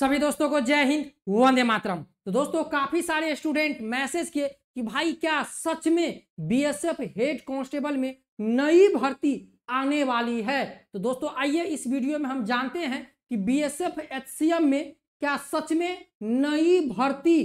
सभी दोस्तों को जय हिंद वंदे मातरम तो दोस्तों काफी सारे स्टूडेंट मैसेज किए कि भाई क्या सच में बीएसएफ हेड कांस्टेबल में नई भर्ती आने वाली है तो दोस्तों आइए इस वीडियो में हम जानते हैं कि बीएसएफ एचसीएम में क्या सच में नई भर्ती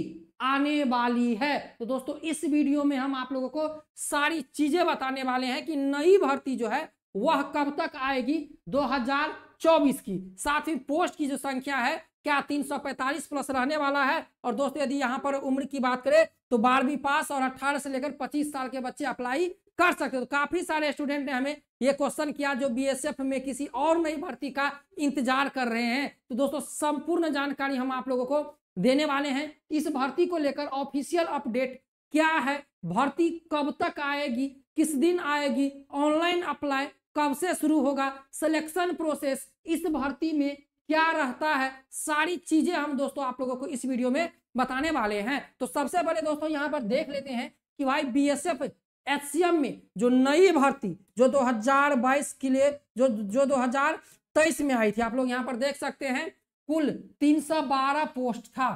आने वाली है तो दोस्तों इस वीडियो में हम आप लोगों को सारी चीजें बताने वाले हैं कि नई भर्ती जो है वह कब तक आएगी 2024 की साथ ही पोस्ट की जो संख्या है क्या 345 प्लस रहने वाला है और दोस्तों यदि यहाँ पर उम्र की बात करें तो बारहवीं पास और 18 से लेकर 25 साल के बच्चे अप्लाई कर सकते हो तो काफी सारे स्टूडेंट ने हमें ये क्वेश्चन किया जो बीएसएफ में किसी और नई भर्ती का इंतजार कर रहे हैं तो दोस्तों संपूर्ण जानकारी हम आप लोगों को देने वाले हैं इस भर्ती को लेकर ऑफिशियल अपडेट क्या है भर्ती कब तक आएगी किस दिन आएगी ऑनलाइन अप्लाई कब से शुरू होगा सिलेक्शन प्रोसेस इस भर्ती में क्या रहता है सारी चीजें हम दोस्तों आप लोगों को इस वीडियो में बताने वाले हैं तो सबसे पहले दोस्तों यहाँ पर देख लेते हैं कि भाई सी एम में जो नई भर्ती जो 2022 के लिए जो जो 2023 में आई थी आप लोग यहाँ पर देख सकते हैं कुल 312 पोस्ट था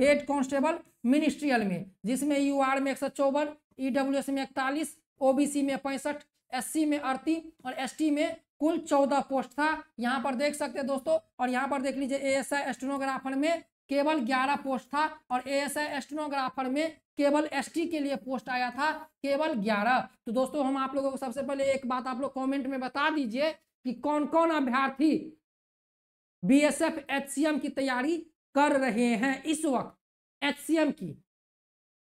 हेड कांस्टेबल मिनिस्ट्रियल में जिसमें यूआर में एक सौ चौवन एस e में इकतालीस ओबीसी में पैंसठ एससी में अड़तीस और एसटी में कुल चौदह पोस्ट था यहाँ पर देख सकते हैं दोस्तों और यहाँ पर देख लीजिए ए एस आई एस्ट्रोनोग्राफर में केवल ग्यारह पोस्ट था और ए एस आई एस्ट्रोनोग्राफर में केवल एसटी के लिए पोस्ट आया था केवल ग्यारह तो दोस्तों हम आप लोगों को सबसे पहले एक बात आप लोग कमेंट में बता दीजिए कि कौन कौन अभ्यर्थी बी एस की तैयारी कर रहे हैं इस वक्त एच की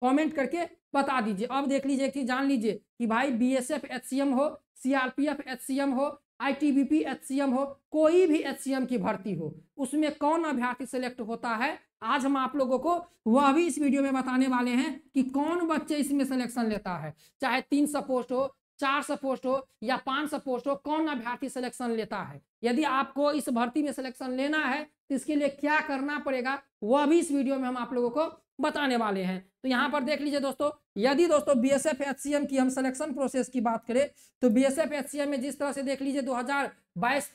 कमेंट करके बता दीजिए अब देख लीजिए एक चीज जान लीजिए कि भाई B S F H C M हो C R P F H C M हो I T B P H C M हो कोई भी एच सी एम की भर्ती हो उसमें कौन अभ्यर्थी सेलेक्ट होता है आज हम आप लोगों को वह भी इस वीडियो में बताने वाले हैं कि कौन बच्चे इसमें सिलेक्शन लेता है चाहे तीन सौ पोस्ट हो चार सौ पोस्ट हो या पाँच सौ पोस्ट हो कौन अभ्यर्थी सिलेक्शन लेता है यदि आपको इस भर्ती में सिलेक्शन लेना है तो इसके लिए क्या करना पड़ेगा वह भी इस वीडियो में हम आप लोगों को बताने वाले हैं तो यहाँ हम्म। पर देख लीजिए दोस्तों यदि दोस्तों बी एस एफ की हम सिलेक्शन प्रोसेस की बात करें तो बी एस एफ में जिस तरह से देख लीजिए 2022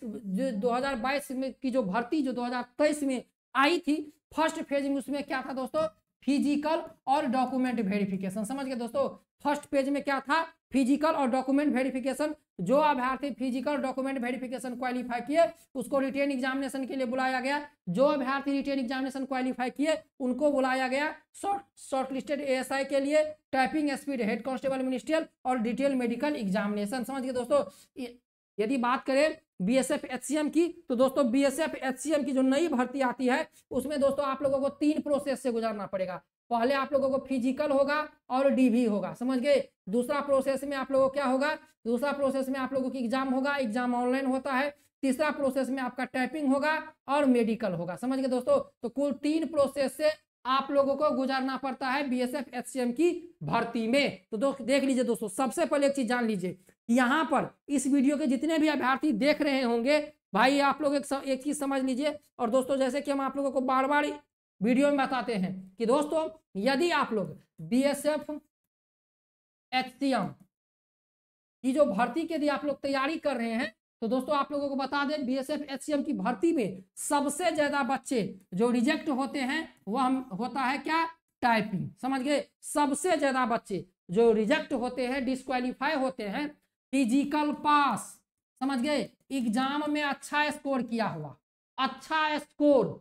2022 में की जो भर्ती जो 2023 में आई थी फर्स्ट फेज में उसमें क्या था दोस्तों फिजिकल और डॉक्यूमेंट वेरिफिकेशन समझ गए दोस्तों फर्स्ट पेज में क्या था फिजिकल और डॉक्यूमेंट वेरिफिकेशन जो अभ्यर्थी फिजिकल डॉक्यूमेंट वेरिफिकेशन क्वालिफाई किए उसको रिटेन एग्जामिनेशन के लिए बुलाया गया जो अभ्यर्थी रिटेन एग्जामिनेशन क्वालिफाई किए उनको बुलाया गया शॉर्ट शॉर्ट लिस्टेड एएसआई के लिए typing speed head constable ministerial और डिटेल मेडिकल एग्जामिनेशन समझ गए दोस्तों यदि बात करें B S F H C M की तो दोस्तों B S F H C M की जो नई भर्ती आती है उसमें दोस्तों आप लोगों को तीन प्रोसेस से गुजरना पड़ेगा पहले आप लोगों को फिजिकल होगा और डीवी होगा समझ गए दूसरा प्रोसेस में आप लोगों को क्या होगा दूसरा प्रोसेस में आप लोगों की एग्जाम होगा एग्जाम ऑनलाइन होता है तीसरा प्रोसेस में आपका टाइपिंग होगा और मेडिकल होगा समझ गए दोस्तों तो कुल तीन प्रोसेस से आप लोगों को गुजारना पड़ता है B S F H C M की भर्ती में तो देख लीजिए दोस्तों सबसे पहले एक चीज जान लीजिए यहाँ पर इस वीडियो के जितने भी अभ्यर्थी देख रहे होंगे भाई आप लोग एक, एक चीज़ समझ लीजिए और दोस्तों जैसे कि हम आप लोगों को बार बार वीडियो में बताते हैं कि दोस्तों यदि आप लोग B S F H C M की जो भर्ती के लिए आप लोग तैयारी कर रहे हैं तो दोस्तों आप लोगों को बता दें B S F H C M की भर्ती में सबसे ज़्यादा बच्चे जो रिजेक्ट होते हैं वह होता है क्या टाइपिंग समझ गए सबसे ज़्यादा बच्चे जो रिजेक्ट होते हैं डिस्कालीफाई होते हैं फिजिकल पास समझ गए एग्जाम में अच्छा स्कोर किया हुआ अच्छा स्कोर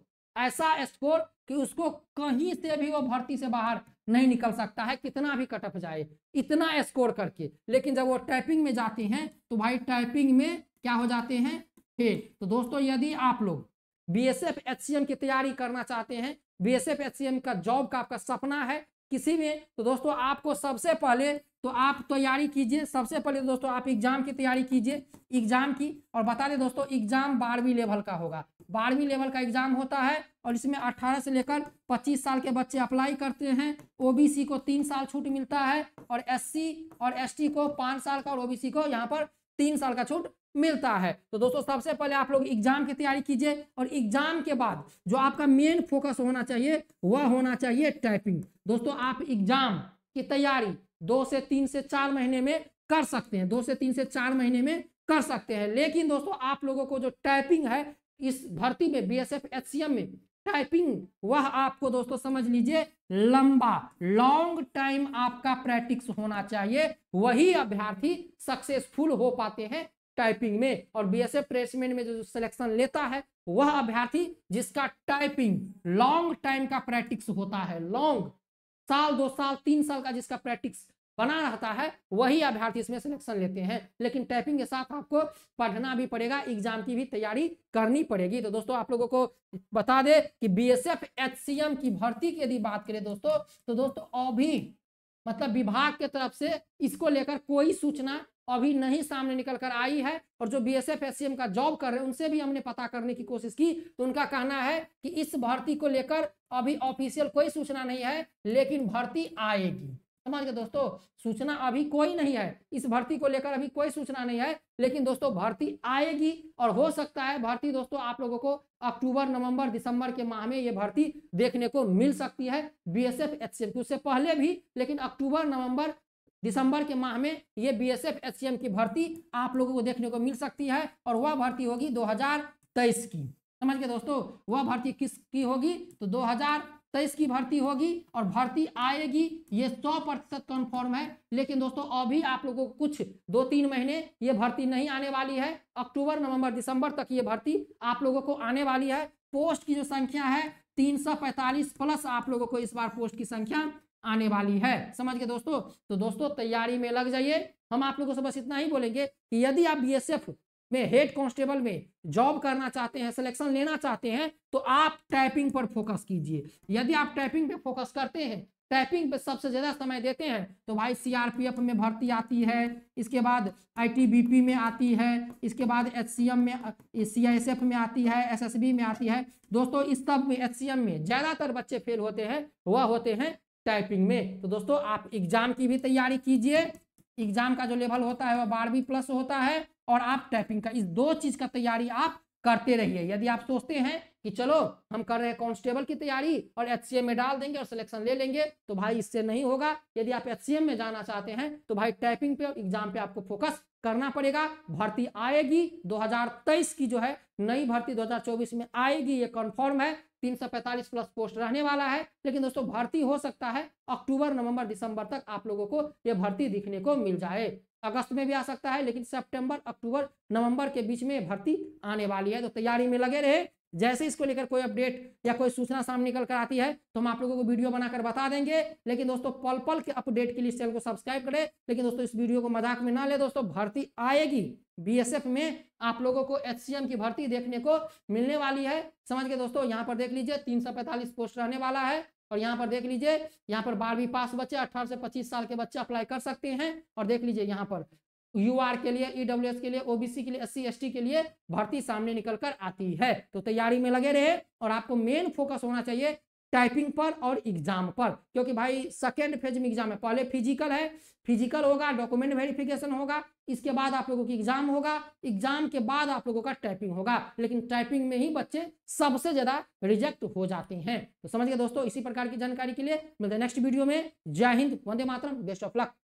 ऐसा स्कोर कि उसको कहीं से भी वो भर्ती से बाहर नहीं निकल सकता है कितना भी कटअप जाए इतना स्कोर करके लेकिन जब वो टाइपिंग में जाते हैं तो भाई टाइपिंग में क्या हो जाते हैं फेल तो दोस्तों यदि आप लोग B S F H C M की तैयारी करना चाहते हैं B S F H C M का जॉब का आपका सपना है किसी में तो दोस्तों आपको सबसे पहले तो आप तैयारी कीजिए सबसे पहले तो दोस्तों आप एग्जाम की तैयारी कीजिए एग्जाम की और बता दें दोस्तों एग्जाम बारहवीं लेवल का होगा बारहवीं लेवल का एग्जाम होता है और इसमें 18 से लेकर 25 साल के बच्चे अप्लाई करते हैं ओबीसी को तीन साल छूट मिलता है और एससी और एसटी को पाँच साल का और ओ को यहाँ पर तीन साल का छूट मिलता है तो दोस्तों सबसे पहले आप लोग एग्जाम की तैयारी कीजिए और एग्जाम के बाद जो आपका मेन फोकस होना चाहिए वह होना चाहिए टाइपिंग दोस्तों आप एग्जाम की तैयारी दो से तीन से चार महीने में कर सकते हैं दो से तीन से चार महीने में कर सकते हैं लेकिन दोस्तों आप लोगों को जो टाइपिंग है इस भर्ती में बी एस में टाइपिंग वह आपको दोस्तों समझ लीजिए लंबा लॉन्ग टाइम आपका प्रैक्टिस होना चाहिए वही अभ्यर्थी सक्सेसफुल हो पाते हैं टाइपिंग में और बीएसएफ प्लेसमेंट में जो सिलेक्शन लेता है वह अभ्यर्थी जिसका टाइपिंग लॉन्ग टाइम का प्रैक्टिस होता है लॉन्ग साल दो साल तीन साल का जिसका प्रैक्टिस बना रहता है वही अभ्यर्थी इसमें सिलेक्शन लेते हैं लेकिन टाइपिंग के साथ आपको पढ़ना भी पड़ेगा एग्जाम की भी तैयारी करनी पड़ेगी तो दोस्तों आप लोगों को बता दे कि बीएसएफ एचसीएम की भर्ती की यदि बात करें दोस्तों तो दोस्तों अभी मतलब विभाग के तरफ से इसको लेकर कोई सूचना अभी नहीं सामने निकल कर आई है और जो बी एस एफ का जॉब कर रहे हैं उनसे भी हमने पता करने की कोशिश की तो उनका कहना है कि इस भर्ती को लेकर अभी ऑफिशियल कोई सूचना नहीं है लेकिन भर्ती आएगी समझ गए दोस्तों सूचना अभी कोई नहीं है इस भर्ती को लेकर अभी कोई सूचना नहीं है लेकिन दोस्तों भर्ती आएगी और हो सकता है भर्ती दोस्तों आप लोगों को अक्टूबर नवंबर दिसंबर के माह में ये भर्ती देखने को मिल सकती है बीएसएफ एचसीएम से पहले भी लेकिन अक्टूबर नवंबर दिसंबर के माह में ये बीएसएफ एचसीएम की भर्ती आप लोगों को देखने को मिल सकती है और वह भर्ती होगी दो की समझ गए दोस्तों वह भर्ती किसकी होगी तो 2000 तेईस तो की भर्ती होगी और भर्ती आएगी ये सौ प्रतिशत कन्फर्म है लेकिन दोस्तों अभी आप लोगों को कुछ दो तीन महीने ये भर्ती नहीं आने वाली है अक्टूबर नवंबर दिसंबर तक ये भर्ती आप लोगों को आने वाली है पोस्ट की जो संख्या है 345 प्लस आप लोगों को इस बार पोस्ट की संख्या आने वाली है समझ गए दोस्तों तो दोस्तों तैयारी में लग जाइए हम आप लोगों से बस इतना ही बोलेंगे कि यदि आप बी में हेड कांस्टेबल में जॉब करना चाहते हैं सिलेक्शन लेना चाहते हैं तो आप टाइपिंग पर फोकस कीजिए यदि आप टाइपिंग पे फोकस करते हैं टाइपिंग पे सबसे ज़्यादा समय देते हैं तो भाई सीआरपीएफ में भर्ती आती है इसके बाद आईटीबीपी में आती है इसके बाद एचसीएम में सीआईएसएफ में आती है एसएसबी में आती है दोस्तों इस सब में एचसीएम में ज़्यादातर बच्चे फेल होते हैं वह होते हैं टाइपिंग में तो दोस्तों आप एग्जाम की भी तैयारी कीजिए एग्जाम का जो लेवल होता है वह बारहवीं प्लस होता है और आप टाइपिंग का इस दो चीज का तैयारी आप करते रहिए यदि आप सोचते हैं कि चलो हम कर रहे हैं कांस्टेबल की तैयारी और एच में डाल देंगे और सिलेक्शन ले लेंगे तो भाई इससे नहीं होगा यदि आप एच में जाना चाहते हैं तो भाई टाइपिंग पे एग्जाम पे आपको फोकस करना पड़ेगा भर्ती आएगी 2023 की जो है नई भर्ती 2024 में आएगी ये कंफर्म है 345 प्लस पोस्ट रहने वाला है लेकिन दोस्तों भर्ती हो सकता है अक्टूबर नवंबर दिसंबर तक आप लोगों को ये भर्ती दिखने को मिल जाए अगस्त में भी आ सकता है लेकिन सितंबर अक्टूबर नवंबर के बीच में भर्ती आने वाली है तो तैयारी में लगे रहे जैसे इसको लेकर कोई अपडेट या कोई सूचना सामने निकल कर आती है तो हम आप लोगों को वीडियो बनाकर बता देंगे लेकिन दोस्तों पल पल के अपडेट के लिए चैनल को सब्सक्राइब करें लेकिन दोस्तों इस वीडियो को मजाक में ना ले दोस्तों भर्ती आएगी बीएसएफ में आप लोगों को एचसीएम की भर्ती देखने को मिलने वाली है समझ के दोस्तों यहाँ पर देख लीजिए तीन पोस्ट रहने वाला है और यहाँ पर देख लीजिए यहाँ पर बारहवीं पास बच्चे अठारह से पच्चीस साल के बच्चे अप्लाई कर सकते हैं और देख लीजिए यहाँ पर यू के लिए ईडब्ल्यू e के लिए ओबीसी के लिए एस सी के लिए भर्ती सामने निकल कर आती है तो तैयारी में लगे रहे और आपको मेन फोकस होना चाहिए टाइपिंग पर और एग्जाम पर क्योंकि भाई सेकेंड फेज में एग्जाम है पहले फिजिकल है फिजिकल होगा डॉक्यूमेंट वेरिफिकेशन होगा इसके बाद आप लोगों की एग्जाम होगा एग्जाम के बाद आप लोगों का टाइपिंग होगा लेकिन टाइपिंग में ही बच्चे सबसे ज्यादा रिजेक्ट हो जाते हैं तो समझ गए दोस्तों इसी प्रकार की जानकारी के लिए मिलते हैं नेक्स्ट वीडियो में जय हिंद वंदे मातरम बेस्ट ऑफ लक